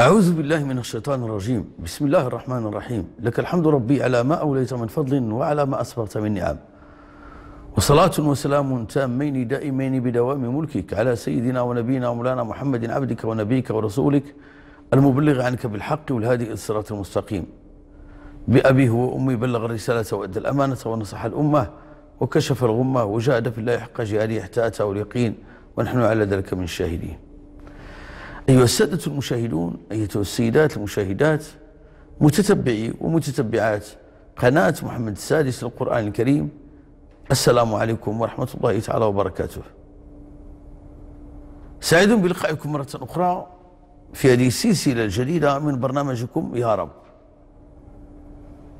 أعوذ بالله من الشيطان الرجيم بسم الله الرحمن الرحيم لك الحمد ربي على ما أوليت من فضل وعلى ما أصبرت من نعم وصلاة وسلام تامين دائمين بدوام ملكك على سيدنا ونبينا ومولانا محمد عبدك ونبيك ورسولك المبلغ عنك بالحق والهادي إلى الصراط المستقيم بأبيه وأمي بلغ الرسالة وأدى الأمانة ونصح الأمة وكشف الغمة وجاهد في الله حق جهاده حتى أتاه اليقين ونحن على ذلك من الشاهدين أيها السادة المشاهدون أيتها السيدات المشاهدات متتبعي ومتتبعات قناة محمد السادس للقرآن الكريم السلام عليكم ورحمة الله تعالى وبركاته سعيد بلقائكم مرة أخرى في هذه السلسلة الجديدة من برنامجكم يا رب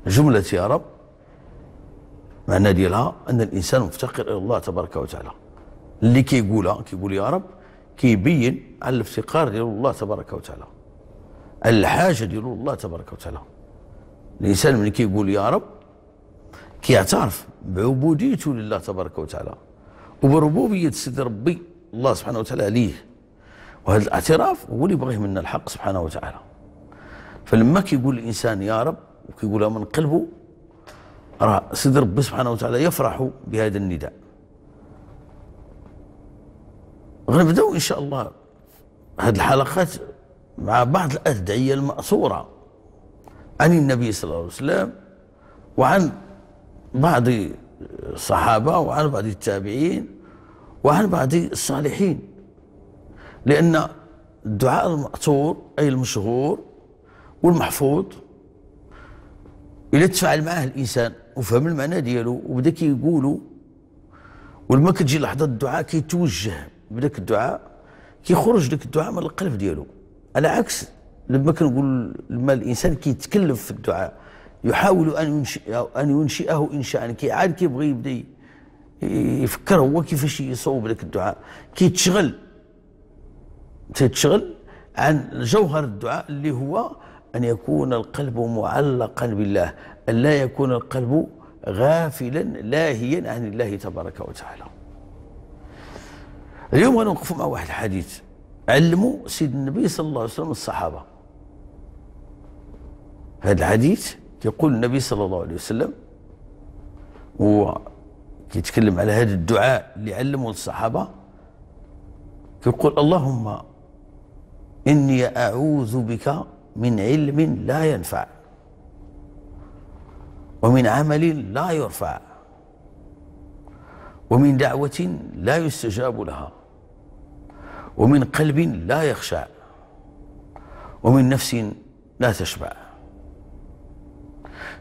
جملة يا رب معنى ديالها أن الإنسان مفتقر إلى الله تبارك وتعالى اللي كيقولها كيقول يا رب كي يبين الافتقار ديال الله تبارك وتعالى الحاجه ديال الله تبارك وتعالى الانسان ملي كيقول يا رب كيعترف بعبوديته لله تبارك وتعالى وبربوبيه سيد ربي الله سبحانه وتعالى ليه وهذا الاعتراف هو اللي بغيه منا الحق سبحانه وتعالى فلما كيقول الانسان يا رب وكيقولها من قلبه راه سيد ربي سبحانه وتعالى يفرح بهذا النداء غنبداو ان شاء الله هذه الحلقات مع بعض الادعيه الماثوره عن النبي صلى الله عليه وسلم وعن بعض الصحابه وعن بعض التابعين وعن بعض الصالحين لان الدعاء المأثور اي المشهور والمحفوظ الا تفاعل معاه الانسان وفهم المعنى ديالو وبدا كيقولو ولما كتجي لحظه الدعاء كيتوجه بدك الدعاء كيخرج لك الدعاء من القلب ديالو على عكس لما كنقول لما الانسان كيتكلف في الدعاء يحاول ان ينشئ ان ينشئه انشاء عاد كيبغي يبدا يفكر هو كيفاش يصوب لك الدعاء كيتشغل تتشغل عن جوهر الدعاء اللي هو ان يكون القلب معلقا بالله ان لا يكون القلب غافلا لاهيا عن الله تبارك وتعالى اليوم انا مع واحد الحديث علموا سيد النبي صلى الله عليه وسلم الصحابه هذا الحديث يقول النبي صلى الله عليه وسلم هو كيتكلم على هذا الدعاء اللي علمه الصحابه كيقول اللهم اني اعوذ بك من علم لا ينفع ومن عمل لا يرفع ومن دعوة لا يستجاب لها ومن قلب لا يخشع ومن نفس لا تشبع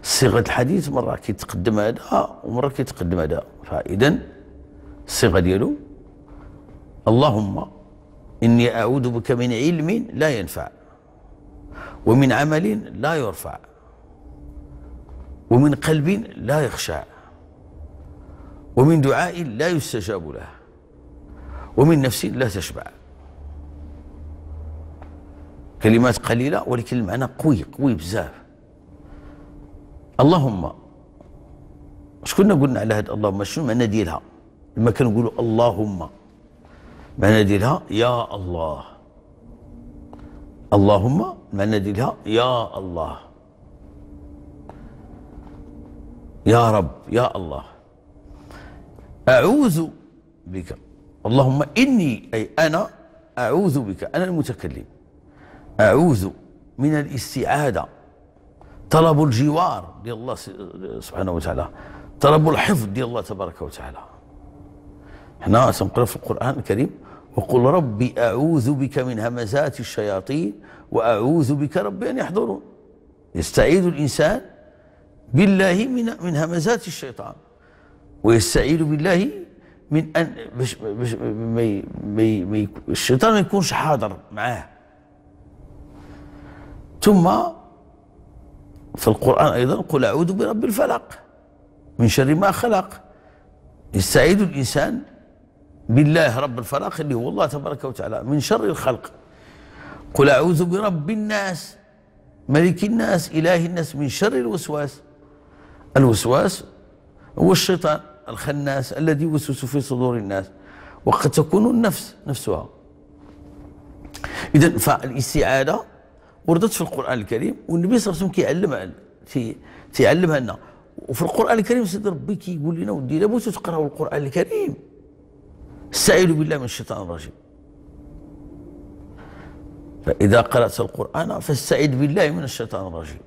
صيغة الحديث مرة كيتقدم هذا ومرة كيتقدم هذا فإذا الصيغة ديالو اللهم إني أعوذ بك من علم لا ينفع ومن عمل لا يرفع ومن قلب لا يخشع ومن دعاء لا يستجاب له ومن نفس لا تشبع كلمات قليلة ولكن المعنى قوي قوي بزاف اللهم اش كنا قلنا على هذا اللهم شنو المعنى ديالها لما كنقولوا اللهم المعنى ديالها يا الله اللهم المعنى ديالها يا الله يا رب يا الله أعوذ بك اللهم إني أي أنا أعوذ بك أنا المتكلم أعوذ من الاستعادة طلب الجوار ديال الله سبحانه وتعالى طلب الحفظ ديال الله تبارك وتعالى حنا سنقرأ في القرآن الكريم وقل ربي أعوذ بك من همزات الشياطين وأعوذ بك ربي أن يحضرون يستعيد الإنسان بالله من من همزات الشيطان ويستعيد بالله من أن باش باش ما الشيطان ما يكونش حاضر معاه ثم في القرآن أيضا قل أعوذ برب الفلق من شر ما خلق يستعيد الإنسان بالله رب الفلق اللي هو الله تبارك وتعالى من شر الخلق قل أعوذ برب الناس ملك الناس إله الناس من شر الوسواس الوسواس هو الشيطان الخناس الذي يوسوس في صدور الناس وقد تكون النفس نفسها إذا فالاستعاذة وردت في القران الكريم والنبي صلى الله عليه وسلم كيعلمها تيعلمها لنا وفي القران الكريم سيدي ربي كيقول لنا ودي لابد تقراوا القران الكريم استعيذوا بالله من الشيطان الرجيم فاذا قرات القران فاستعيذ بالله من الشيطان الرجيم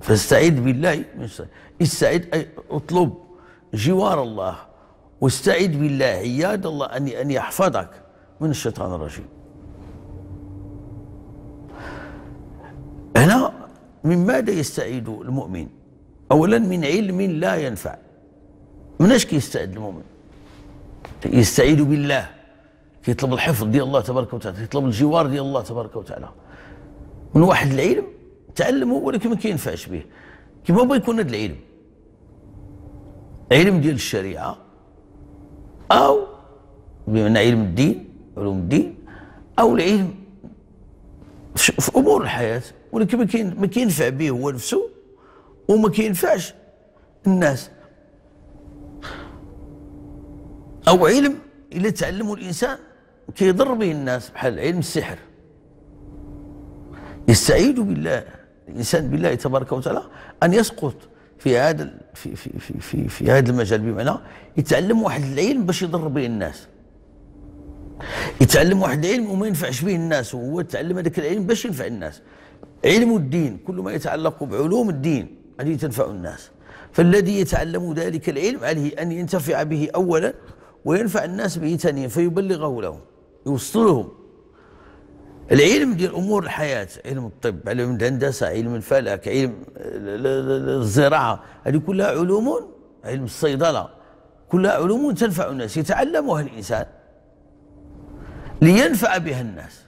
فاستعيذ بالله من الشيطان استعد اي اطلب جوار الله واستعيذ بالله عياد الله ان ان يحفظك من الشيطان الرجيم من ماذا يستعيد المؤمن أولا من علم لا ينفع مناش كيستعيد المؤمن يستعيد بالله كيطلب الحفظ ديال الله تبارك وتعالى كيطلب الجوار ديال الله تبارك وتعالى من واحد العلم تعلمه ولكن ما كينفعش به كيف بغى يكون هذا العلم علم ديال الشريعه او بمعنى علم الدين علوم الدين او العلم في امور الحياه ولكن ما كينفع به هو نفسه وما كينفعش الناس او علم الا تعلمه الانسان كيضر به الناس بحال علم السحر يستعيذ بالله الانسان بالله تبارك وتعالى ان يسقط في هذا في في في في, في هذا المجال بمعنى يتعلم واحد العلم باش يضر به الناس يتعلم واحد العلم وما ينفعش به الناس وهو تعلم هذاك العلم باش ينفع الناس علم الدين كل ما يتعلق بعلوم الدين هذه تنفع الناس فالذي يتعلم ذلك العلم عليه أن ينتفع به أولا وينفع الناس به ثانيا فيبلغه لهم يوصلهم العلم ديال امور الحياه علم الطب علم الهندسه علم الفلك علم الزراعه هذه كلها علوم علم الصيدله كلها علوم تنفع الناس يتعلمها الانسان لينفع بها الناس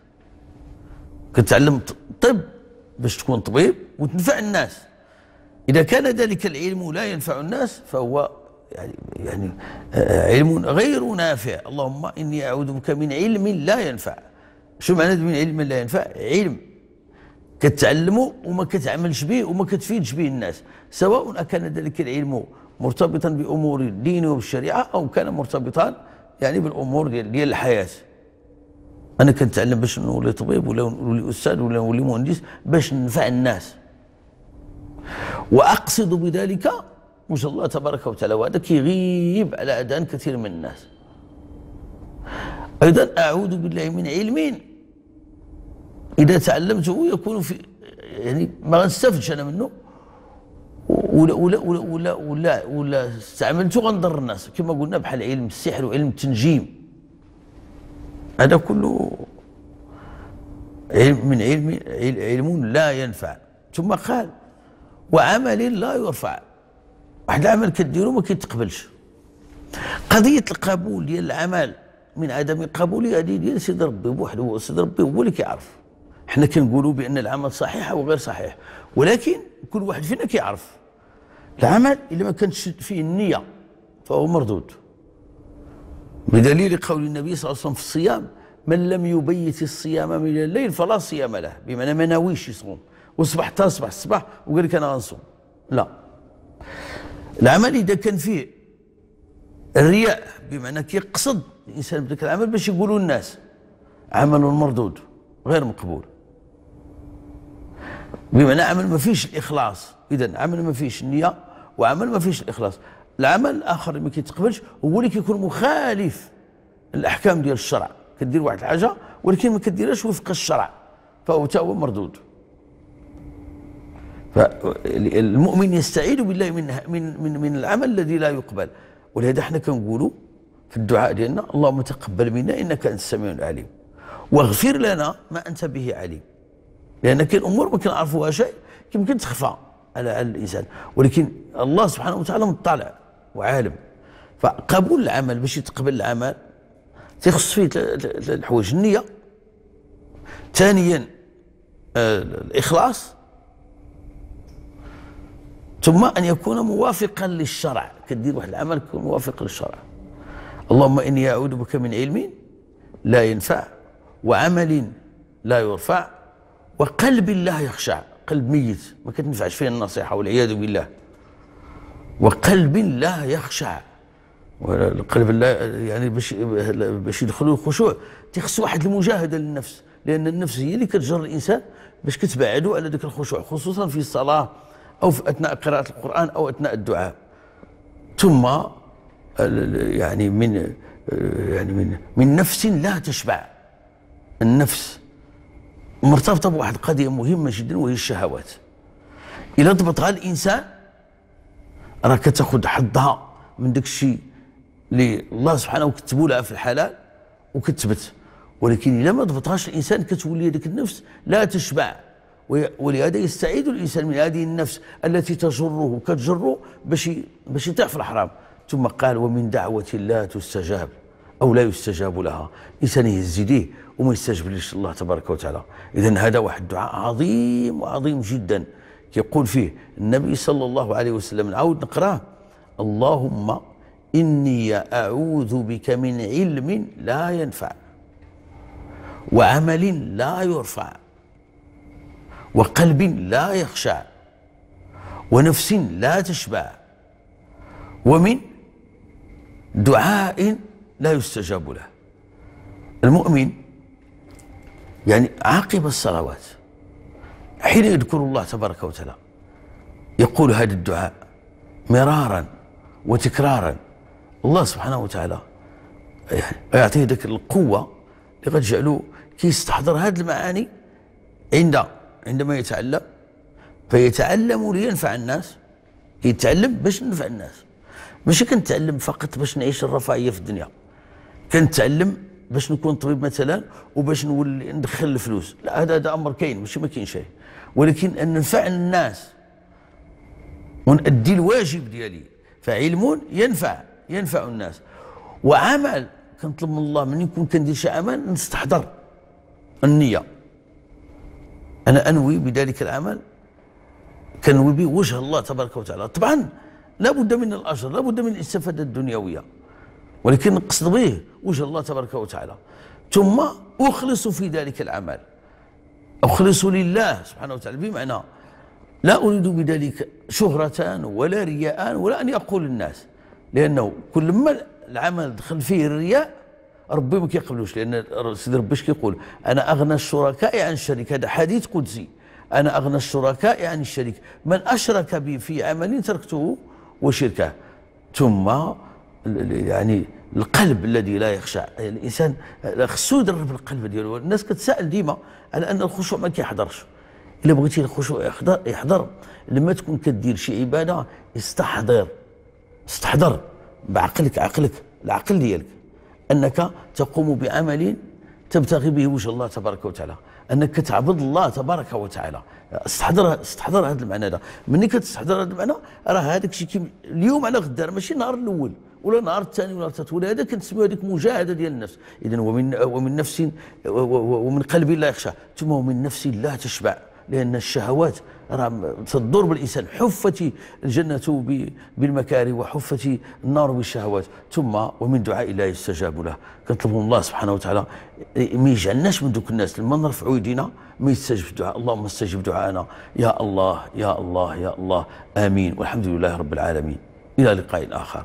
كتعلم الطب باش تكون طبيب وتنفع الناس إذا كان ذلك العلم لا ينفع الناس فهو يعني يعني آه، علم غير نافع اللهم إني أعوذ بك من علم لا ينفع شو معنى من علم لا ينفع علم كتعلمه وما كتعملش به وما كتفيدش به الناس سواء أكان ذلك العلم مرتبطا بأمور الدين والشريعة أو كان مرتبطا يعني بالأمور ديال الحياة انا كنتعلم باش نولي طبيب ولا نولي استاذ ولا نولي مهندس باش ننفع الناس واقصد بذلك شاء الله تبارك وتعالى وهذا كيغيب على اذان كثير من الناس ايضا اعوذ بالله من علم اذا تعلمته يكون في يعني ما غنستافدش انا منه ولا ولا ولا ولا, ولا استعملته غنضر الناس كما قلنا بحال علم السحر وعلم التنجيم هذا كله علم من علم علم لا ينفع ثم قال وعمل لا يرفع واحد العمل كديرو ما كيتقبلش قضيه القبول ديال العمل من عدم القبول هذه ديال سيد ربي بوحده سيد ربي هو اللي كيعرف حنا كنقولوا بان العمل صحيح او غير صحيح ولكن كل واحد فينا كيعرف العمل الا ما كانتش فيه النيه فهو مردود بدليل قول النبي صلى الله عليه وسلم في الصيام من لم يبيت الصيام من الليل فلا صيام له بمعنى ما ناويش يصوم وصبح حتى صبح الصباح وقال لك انا غنصوم لا العمل اذا كان فيه الرياء بمعنى كيقصد الانسان بذاك العمل باش يقولوا الناس عمل مردود غير مقبول بمعنى عمل ما فيش الاخلاص اذا عمل ما فيش النيه وعمل ما فيش الاخلاص العمل الاخر اللي ما كيتقبلش هو اللي كيكون مخالف الاحكام ديال الشرع كدير واحد الحاجه ولكن ما كديرهاش وفق الشرع فهو حتى هو مردود فالمؤمن يستعيد بالله من من من, من العمل الذي لا يقبل ولهذا حنا كنقولوا في الدعاء ديالنا اللهم تقبل منا انك انت السميع العليم واغفر لنا ما انت به عليم لان كاين امور ما كنعرفوها شيء يمكن تخفى على على الانسان ولكن الله سبحانه وتعالى مطلع وعالم فقبول العمل باش يتقبل العمل تيخص فيه الحوايج النية ثانيا آه، الإخلاص ثم أن يكون موافقا للشرع كدير واحد العمل يكون موافق للشرع اللهم إني أعوذ بك من علم لا ينفع وعمل لا يرفع وقلب لا يخشع قلب ميت ما كتنفعش فيه النصيحة والعياذ بالله وقلب لا يخشع القلب لا يعني باش باش يدخلوا الخشوع تيخص واحد المجاهده للنفس لان النفس هي اللي كتجر الانسان باش كتبعدوا على ذاك الخشوع خصوصا في الصلاه او في اثناء قراءه القران او اثناء الدعاء ثم يعني من يعني من من نفس لا تشبع النفس مرتبطه بواحد القضيه مهمه جدا وهي الشهوات الى ضبطها الانسان راه كتاخذ حظها من داك الشيء اللي الله سبحانه كتبوا لها في الحلال وكتبت ولكن الا ما ضبطهاش الانسان كتولي هذيك النفس لا تشبع ولهذا يستعيد الانسان من هذه النفس التي تجره كتجره باش باش يطيح في الحرام ثم قال ومن دعوه لا تستجاب او لا يستجاب لها الانسان يهز يديه وما يستجبلش الله تبارك وتعالى اذا هذا واحد الدعاء عظيم وعظيم جدا يقول فيه النبي صلى الله عليه وسلم نعاود نقراه اللهم إني أعوذ بك من علم لا ينفع وعمل لا يرفع وقلب لا يخشع ونفس لا تشبع ومن دعاء لا يستجاب له المؤمن يعني عقب الصلوات حين يذكر الله تبارك وتعالى يقول هذا الدعاء مرارا وتكرارا الله سبحانه وتعالى يعني يعطيه ذاك القوة اللي قد جعلوه كيستحضر هذه المعاني عند عندما يتعلم فيتعلم لينفع الناس يتعلم باش ننفع الناس ماشي كنتعلم فقط باش نعيش الرفاهية في الدنيا كنتعلم باش نكون طبيب مثلا وباش نولي ندخل الفلوس لا هذا هذا امر كاين ماشي ما كاين شيء ولكن أن ننفع الناس ونؤدي الواجب ديالي فعلم ينفع ينفع الناس وعمل كنطلب من الله من يكون كندير شي عمل نستحضر النية أنا أنوي بذلك العمل كنوي به وجه الله تبارك وتعالى طبعا لا بد من الأجر لا بد من الاستفادة الدنيوية ولكن نقصد به وجه الله تبارك وتعالى ثم أخلص في ذلك العمل أخلصوا لله سبحانه وتعالى بمعنى لا أريد بذلك شهرة ولا رياء ولا أن يقول الناس لأنه كل ما العمل دخل فيه الرياء ربي ما كيقبلوش لأن سيدي ربي كيقول أنا أغنى الشركاء عن الشريك هذا حديث قدسي أنا أغنى الشركاء عن الشريك من أشرك بي في عمل تركته وشركه ثم يعني القلب الذي لا يخشع يعني الانسان خصو يدرب القلب ديالو الناس كتسال ديما على ان الخشوع ما كيحضرش الا بغيتي الخشوع يحضر يحضر لما تكون كدير شي عباده استحضر استحضر بعقلك عقلك العقل ديالك انك تقوم بعمل تبتغي به وجه الله تبارك وتعالى انك كتعبد الله تبارك وتعالى استحضر استحضر هذا المعنى هذا ملي كتستحضر هذا المعنى راه هذاك الشيء اليوم على غدا ماشي النهار الاول ولا نهار الثاني ولا الثالث ولا هذا كنسميو هذيك مجاهده ديال النفس اذا ومن ومن نفس ومن قلب لا يخشى ثم ومن نفس لا تشبع لان الشهوات راه تضر بالانسان حفت الجنه بالمكاره وحفت النار بالشهوات ثم ومن دعاء الله يستجاب له كنطلب من الله سبحانه وتعالى ما يجعلناش من دوك الناس لما نرفعوا يدينا ما يستجب الدعاء اللهم استجب دعائنا يا الله يا الله يا الله امين والحمد لله رب العالمين الى لقاء اخر